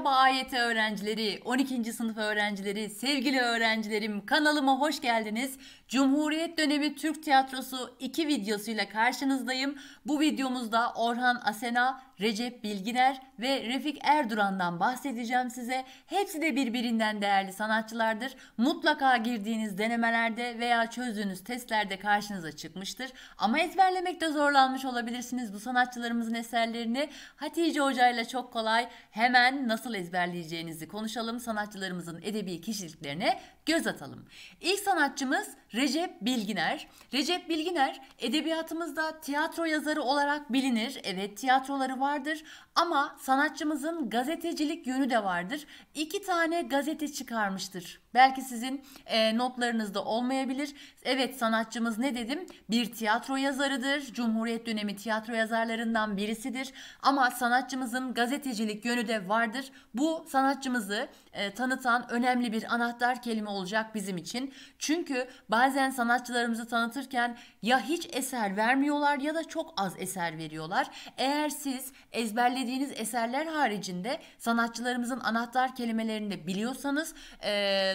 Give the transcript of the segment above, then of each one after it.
Merhaba AYT öğrencileri, 12. sınıf öğrencileri, sevgili öğrencilerim kanalıma hoş geldiniz. Cumhuriyet dönemi Türk tiyatrosu 2 videosuyla karşınızdayım. Bu videomuzda Orhan Asena, Recep Bilginer ve Refik Erduran'dan bahsedeceğim size. Hepsi de birbirinden değerli sanatçılardır. Mutlaka girdiğiniz denemelerde veya çözdüğünüz testlerde karşınıza çıkmıştır. Ama ezberlemekte zorlanmış olabilirsiniz bu sanatçılarımızın eserlerini. Hatice Hoca ile çok kolay hemen nasıl nasıl ezberleyeceğinizi konuşalım. Sanatçılarımızın edebi kişiliklerine göz atalım. İlk sanatçımız Recep Bilginer. Recep Bilginer edebiyatımızda tiyatro yazarı olarak bilinir. Evet tiyatroları vardır ama sanatçımızın gazetecilik yönü de vardır. İki tane gazete çıkarmıştır. Belki sizin e, notlarınızda olmayabilir. Evet sanatçımız ne dedim? Bir tiyatro yazarıdır. Cumhuriyet dönemi tiyatro yazarlarından birisidir. Ama sanatçımızın gazetecilik yönü de vardır. Bu sanatçımızı e, tanıtan önemli bir anahtar kelime olacak bizim için. Çünkü bazen sanatçılarımızı tanıtırken ya hiç eser vermiyorlar ya da çok az eser veriyorlar. Eğer siz ezberlediğiniz eserler haricinde sanatçılarımızın anahtar kelimelerini de biliyorsanız e,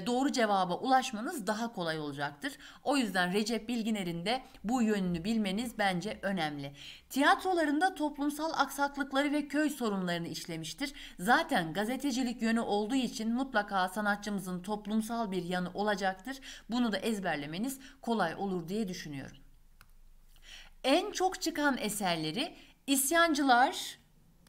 doğru cevaba ulaşmanız daha kolay olacaktır. O yüzden Recep Bilginer'in de bu yönünü bilmeniz bence önemli. Tiyatrolarında toplumsal aksaklıkları ve köy sorunlarını işlemiştir. Zaten gazetecilik yönü olduğu için mutlaka sanatçımızın toplumsal bir yanı olacaktır. Bunu da ezberlemeniz kolay olur diye düşünüyorum. En çok çıkan eserleri İsyancılar,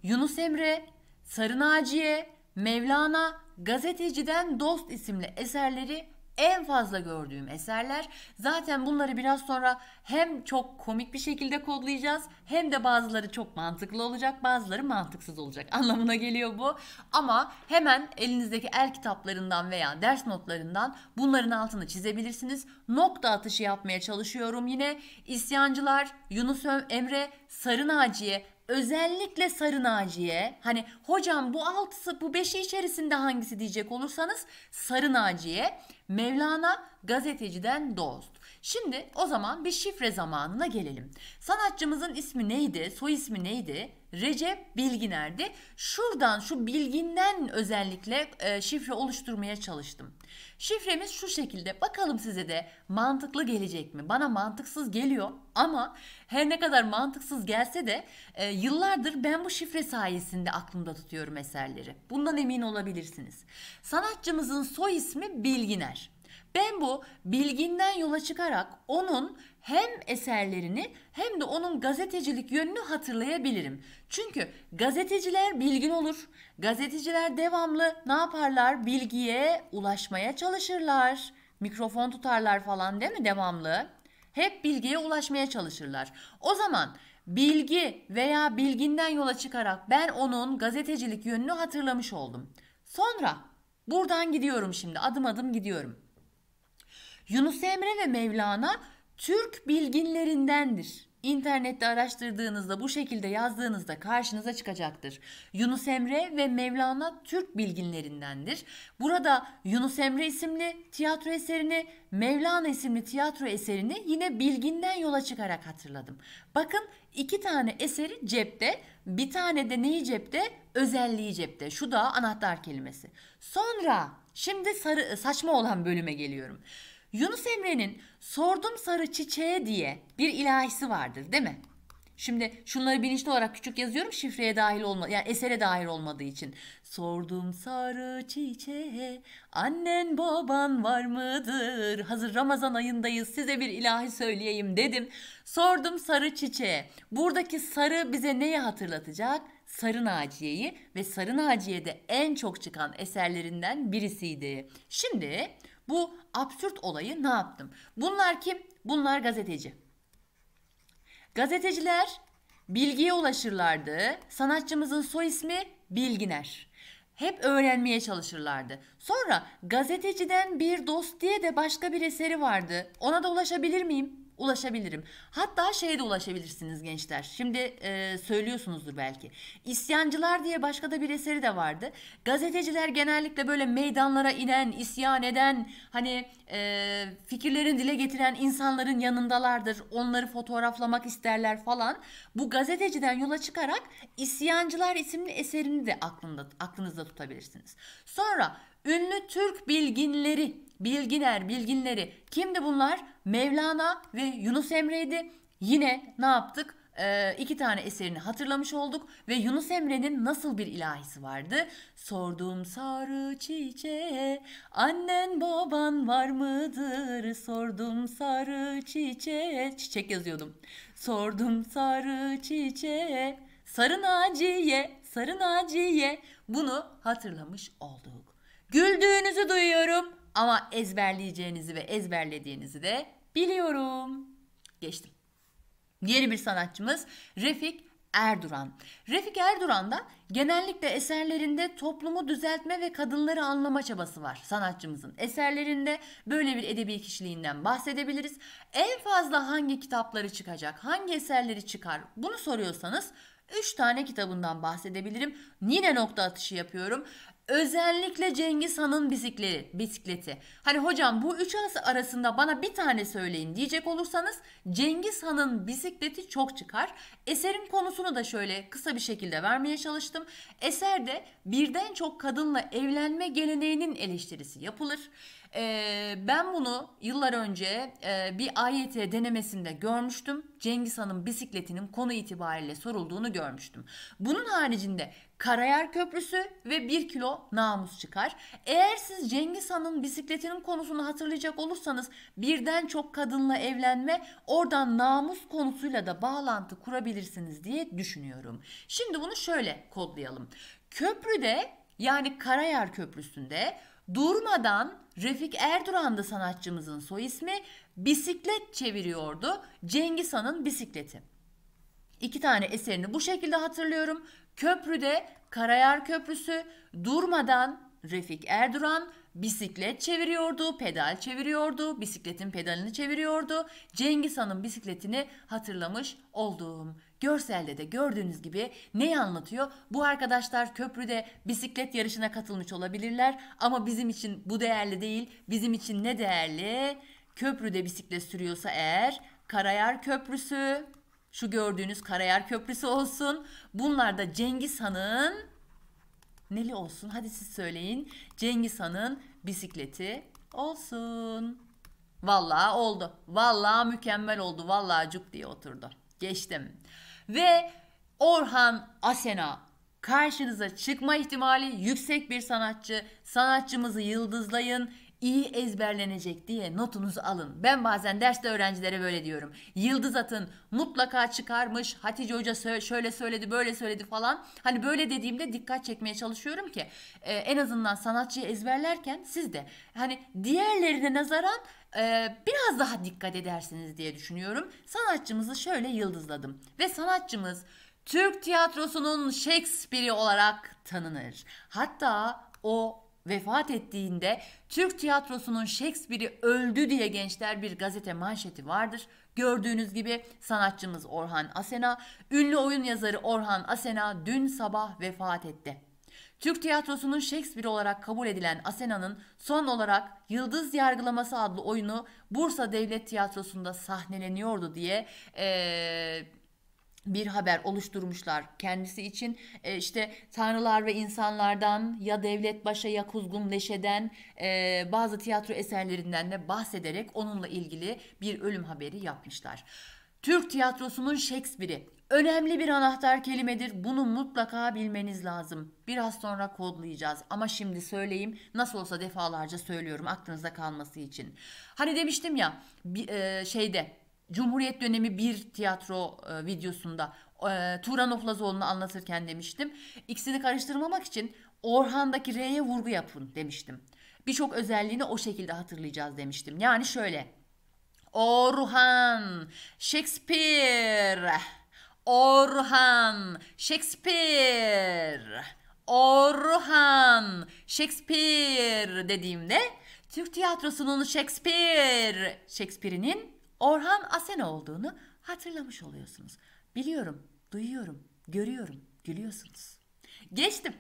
Yunus Emre, Sarı Naciye, Mevlana, Gazeteciden Dost isimli eserleri en fazla gördüğüm eserler. Zaten bunları biraz sonra hem çok komik bir şekilde kodlayacağız hem de bazıları çok mantıklı olacak bazıları mantıksız olacak anlamına geliyor bu. Ama hemen elinizdeki el kitaplarından veya ders notlarından bunların altını çizebilirsiniz. Nokta atışı yapmaya çalışıyorum yine. İsyancılar, Yunus Emre, Sarı Naciye özellikle sarı naciye hani hocam bu altısı bu beşi içerisinde hangisi diyecek olursanız sarı naciye Mevlana gazeteciden dost. Şimdi o zaman bir şifre zamanına gelelim. Sanatçımızın ismi neydi? Soy ismi neydi? Recep Bilginer'di. Şuradan şu bilginden özellikle e, şifre oluşturmaya çalıştım. Şifremiz şu şekilde. Bakalım size de mantıklı gelecek mi? Bana mantıksız geliyor ama her ne kadar mantıksız gelse de e, yıllardır ben bu şifre sayesinde aklımda tutuyorum eserleri. Bundan emin olabilirsiniz. Sanatçımızın soy ismi Bilginer. Ben bu bilginden yola çıkarak onun hem eserlerini hem de onun gazetecilik yönünü hatırlayabilirim. Çünkü gazeteciler bilgin olur. Gazeteciler devamlı ne yaparlar? Bilgiye ulaşmaya çalışırlar. Mikrofon tutarlar falan değil mi devamlı? Hep bilgiye ulaşmaya çalışırlar. O zaman bilgi veya bilginden yola çıkarak ben onun gazetecilik yönünü hatırlamış oldum. Sonra buradan gidiyorum şimdi adım adım gidiyorum. Yunus Emre ve Mevlana Türk bilginlerindendir. İnternette araştırdığınızda bu şekilde yazdığınızda karşınıza çıkacaktır. Yunus Emre ve Mevlana Türk bilginlerindendir. Burada Yunus Emre isimli tiyatro eserini, Mevlana isimli tiyatro eserini yine bilginden yola çıkarak hatırladım. Bakın iki tane eseri cepte, bir tane de neyi cepte? Özelliği cepte. Şu da anahtar kelimesi. Sonra şimdi sarı, saçma olan bölüme geliyorum. Yunus Emre'nin sordum sarı çiçeğe diye bir ilahisi vardır değil mi? Şimdi şunları bilinçli olarak küçük yazıyorum şifreye dahil olma yani esere dahil olmadığı için. Sordum sarı çiçeğe annen baban var mıdır? Hazır Ramazan ayındayız size bir ilahi söyleyeyim dedim. Sordum sarı çiçeğe. Buradaki sarı bize neyi hatırlatacak? Sarı Naciye'yi ve Sarı Naciye'de en çok çıkan eserlerinden birisiydi. Şimdi bu absürt olayı ne yaptım? Bunlar kim? Bunlar gazeteci. Gazeteciler bilgiye ulaşırlardı. Sanatçımızın soy ismi Bilginer. Hep öğrenmeye çalışırlardı. Sonra gazeteciden bir dost diye de başka bir eseri vardı. Ona da ulaşabilir miyim? ulaşabilirim. Hatta şeye de ulaşabilirsiniz gençler. Şimdi e, söylüyorsunuzdur belki. İsyancılar diye başka da bir eseri de vardı. Gazeteciler genellikle böyle meydanlara inen, isyan eden, hani e, fikirlerini dile getiren insanların yanındalardır. Onları fotoğraflamak isterler falan. Bu gazeteciden yola çıkarak İsyancılar isimli eserini de aklında aklınızda tutabilirsiniz. Sonra ünlü Türk bilginleri Bilginer, bilginleri. Kimdi bunlar? Mevlana ve Yunus Emre'ydi. Yine ne yaptık? Ee, iki tane eserini hatırlamış olduk ve Yunus Emre'nin nasıl bir ilahisi vardı? Sordum sarı çiçeğe annen baban var mıdır? Sordum sarı çiçeğe çiçek yazıyordum. Sordum sarı çiçeğe sarı naciye sarı naciye bunu hatırlamış olduk. Güldüğünüzü duyuyorum. Ama ezberleyeceğinizi ve ezberlediğinizi de biliyorum. Geçtim. Diğer bir sanatçımız Refik Erduran. Refik Erduran da genellikle eserlerinde toplumu düzeltme ve kadınları anlama çabası var sanatçımızın. Eserlerinde böyle bir edebi kişiliğinden bahsedebiliriz. En fazla hangi kitapları çıkacak, hangi eserleri çıkar bunu soruyorsanız 3 tane kitabından bahsedebilirim. Yine nokta atışı yapıyorum. Özellikle Cengiz Han'ın bisikleti, bisikleti. Hani hocam bu üç arasında bana bir tane söyleyin diyecek olursanız Cengiz Han'ın bisikleti çok çıkar. Eserin konusunu da şöyle kısa bir şekilde vermeye çalıştım. Eserde birden çok kadınla evlenme geleneğinin eleştirisi yapılır. Ee, ben bunu yıllar önce e, bir AYT denemesinde görmüştüm. Cengiz Han'ın bisikletinin konu itibariyle sorulduğunu görmüştüm. Bunun haricinde Karayar Köprüsü ve 1 kilo namus çıkar. Eğer siz Cengiz Han'ın bisikletinin konusunu hatırlayacak olursanız birden çok kadınla evlenme oradan namus konusuyla da bağlantı kurabilirsiniz diye düşünüyorum. Şimdi bunu şöyle kodlayalım. Köprüde yani Karayar Köprüsü'nde durmadan Refik Erduran'dı sanatçımızın soy ismi. Bisiklet çeviriyordu. Cengiz Han'ın bisikleti. İki tane eserini bu şekilde hatırlıyorum. Köprüde Karayar Köprüsü durmadan Refik Erduran bisiklet çeviriyordu, pedal çeviriyordu, bisikletin pedalını çeviriyordu. Cengiz Han'ın bisikletini hatırlamış olduğum. Görselde de gördüğünüz gibi neyi anlatıyor? Bu arkadaşlar köprüde bisiklet yarışına katılmış olabilirler ama bizim için bu değerli değil. Bizim için ne değerli? Köprüde bisiklet sürüyorsa eğer Karayar Köprüsü, şu gördüğünüz Karayar Köprüsü olsun. Bunlar da Cengiz Han'ın neli olsun? Hadi siz söyleyin. Cengiz Han'ın bisikleti olsun. Vallahi oldu. Vallahi mükemmel oldu. Vallahi cuk diye oturdu. Geçtim. Ve Orhan Asena karşınıza çıkma ihtimali yüksek bir sanatçı. Sanatçımızı yıldızlayın iyi ezberlenecek diye notunuzu alın. Ben bazen derste öğrencilere böyle diyorum. Yıldız atın mutlaka çıkarmış Hatice Hoca şöyle söyledi böyle söyledi falan. Hani böyle dediğimde dikkat çekmeye çalışıyorum ki e, en azından sanatçıyı ezberlerken siz de hani diğerlerine nazaran ee, biraz daha dikkat edersiniz diye düşünüyorum. Sanatçımızı şöyle yıldızladım ve sanatçımız Türk tiyatrosunun Shakespeare'i olarak tanınır. Hatta o vefat ettiğinde Türk tiyatrosunun Shakespeare'i öldü diye gençler bir gazete manşeti vardır. Gördüğünüz gibi sanatçımız Orhan Asena, ünlü oyun yazarı Orhan Asena dün sabah vefat etti. Türk tiyatrosunun Shakespeare olarak kabul edilen Asena'nın son olarak Yıldız Yargılaması adlı oyunu Bursa Devlet Tiyatrosu'nda sahneleniyordu diye ee, bir haber oluşturmuşlar kendisi için. E, işte tanrılar ve insanlardan ya devlet başa ya kuzgun leşeden e, bazı tiyatro eserlerinden de bahsederek onunla ilgili bir ölüm haberi yapmışlar. Türk tiyatrosunun Shakespeare'i Önemli bir anahtar kelimedir. Bunu mutlaka bilmeniz lazım. Biraz sonra kodlayacağız ama şimdi söyleyeyim. Nasıl olsa defalarca söylüyorum aklınızda kalması için. Hani demiştim ya e, şeyde Cumhuriyet dönemi bir tiyatro e, videosunda e, Turan Oflazoğlu'nu anlatırken demiştim. İkisini karıştırmamak için Orhan'daki R'ye vurgu yapın demiştim. Birçok özelliğini o şekilde hatırlayacağız demiştim. Yani şöyle. Orhan, Shakespeare, Orhan Shakespeare Orhan Shakespeare dediğimde Türk tiyatrosunun Shakespeare Shakespeare'inin Orhan Asen olduğunu hatırlamış oluyorsunuz. Biliyorum, duyuyorum, görüyorum, gülüyorsunuz. Geçtim.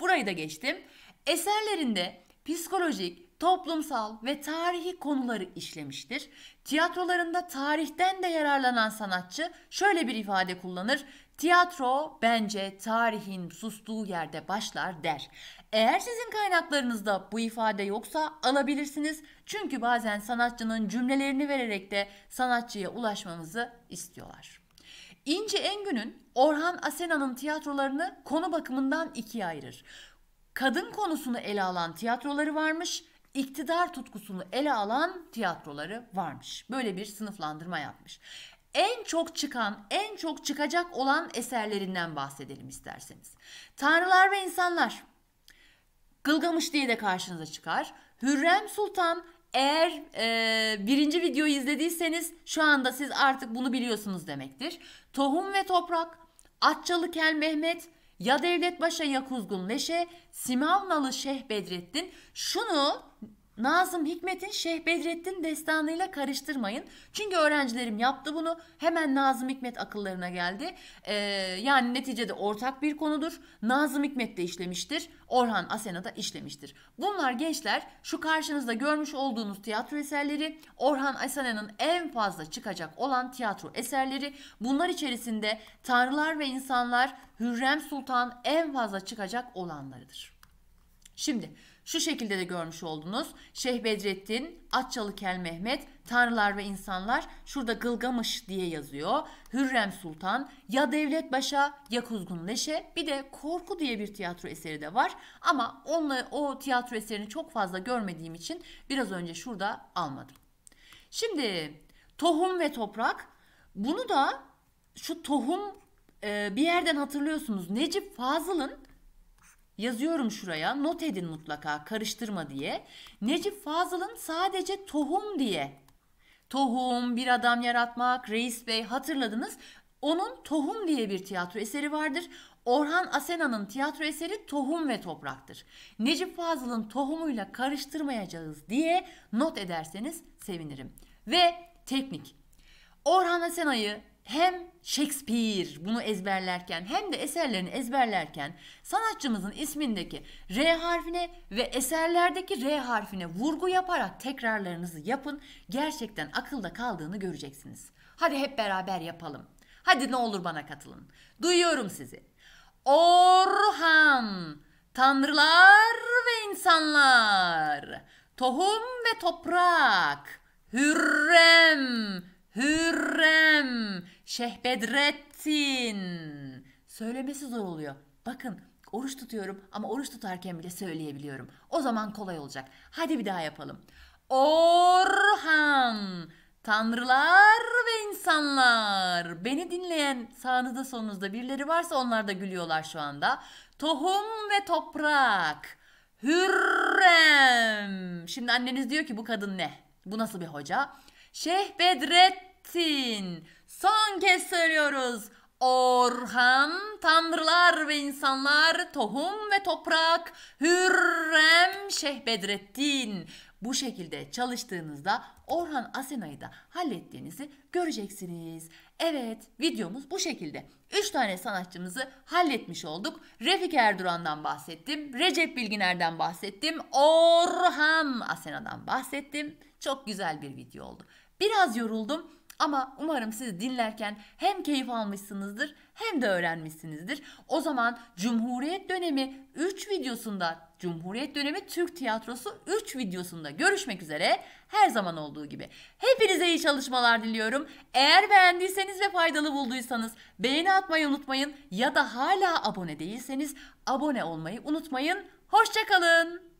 Burayı da geçtim. Eserlerinde psikolojik, toplumsal ve tarihi konuları işlemiştir. Tiyatrolarında tarihten de yararlanan sanatçı şöyle bir ifade kullanır. Tiyatro bence tarihin sustuğu yerde başlar der. Eğer sizin kaynaklarınızda bu ifade yoksa alabilirsiniz. Çünkü bazen sanatçının cümlelerini vererek de sanatçıya ulaşmamızı istiyorlar. İnci Engün'ün Orhan Asena'nın tiyatrolarını konu bakımından ikiye ayırır. Kadın konusunu ele alan tiyatroları varmış iktidar tutkusunu ele alan tiyatroları varmış. Böyle bir sınıflandırma yapmış. En çok çıkan, en çok çıkacak olan eserlerinden bahsedelim isterseniz. Tanrılar ve insanlar. Gılgamış diye de karşınıza çıkar. Hürrem Sultan eğer e, birinci videoyu izlediyseniz şu anda siz artık bunu biliyorsunuz demektir. Tohum ve Toprak, Atçalı Kel Mehmet, Ya Devlet Başa Ya Kuzgun Leşe, Simavnalı Şeyh Bedrettin. Şunu Nazım Hikmet'in Şeyh Bedrettin destanıyla karıştırmayın. Çünkü öğrencilerim yaptı bunu. Hemen Nazım Hikmet akıllarına geldi. Ee, yani neticede ortak bir konudur. Nazım Hikmet de işlemiştir. Orhan Asena da işlemiştir. Bunlar gençler şu karşınızda görmüş olduğunuz tiyatro eserleri Orhan Asena'nın en fazla çıkacak olan tiyatro eserleri. Bunlar içerisinde Tanrılar ve İnsanlar, Hürrem Sultan en fazla çıkacak olanlarıdır. Şimdi şu şekilde de görmüş oldunuz. Şeyh Bedrettin, Atçalı Kel Mehmet, Tanrılar ve insanlar şurada Gılgamış diye yazıyor. Hürrem Sultan ya Devlet Başa ya Kuzgun Leşe bir de Korku diye bir tiyatro eseri de var. Ama onunla, o tiyatro eserini çok fazla görmediğim için biraz önce şurada almadım. Şimdi tohum ve toprak bunu da şu tohum e, bir yerden hatırlıyorsunuz Necip Fazıl'ın Yazıyorum şuraya not edin mutlaka karıştırma diye. Necip Fazıl'ın sadece tohum diye. Tohum, bir adam yaratmak, Reis Bey hatırladınız. Onun Tohum diye bir tiyatro eseri vardır. Orhan Asena'nın tiyatro eseri Tohum ve Toprak'tır. Necip Fazıl'ın Tohumuyla karıştırmayacağız diye not ederseniz sevinirim. Ve teknik. Orhan Asena'yı hem Shakespeare bunu ezberlerken hem de eserlerini ezberlerken sanatçımızın ismindeki R harfine ve eserlerdeki R harfine vurgu yaparak tekrarlarınızı yapın. Gerçekten akılda kaldığını göreceksiniz. Hadi hep beraber yapalım. Hadi ne olur bana katılın. Duyuyorum sizi. Orhan, tanrılar ve insanlar, tohum ve toprak, Hürrem, Hürrem Şehbedrettin. Söylemesi zor oluyor. Bakın oruç tutuyorum ama oruç tutarken bile söyleyebiliyorum. O zaman kolay olacak. Hadi bir daha yapalım. Orhan Tanrılar ve insanlar. Beni dinleyen sağınızda sonunuzda birileri varsa onlar da gülüyorlar şu anda. Tohum ve toprak. Hürrem. Şimdi anneniz diyor ki bu kadın ne? Bu nasıl bir hoca? Şeyh Bedret ettin. Son kez söylüyoruz. Orhan, tanrılar ve insanlar, tohum ve toprak, Hürrem Şeyh Bu şekilde çalıştığınızda Orhan Asena'yı da hallettiğinizi göreceksiniz. Evet videomuz bu şekilde. 3 tane sanatçımızı halletmiş olduk. Refik Erduran'dan bahsettim. Recep Bilginer'den bahsettim. Orhan Asena'dan bahsettim. Çok güzel bir video oldu. Biraz yoruldum ama umarım siz dinlerken hem keyif almışsınızdır hem de öğrenmişsinizdir. O zaman Cumhuriyet dönemi 3 videosunda Cumhuriyet dönemi Türk tiyatrosu 3 videosunda görüşmek üzere her zaman olduğu gibi. Hepinize iyi çalışmalar diliyorum. Eğer beğendiyseniz ve faydalı bulduysanız beğeni atmayı unutmayın ya da hala abone değilseniz abone olmayı unutmayın. Hoşçakalın.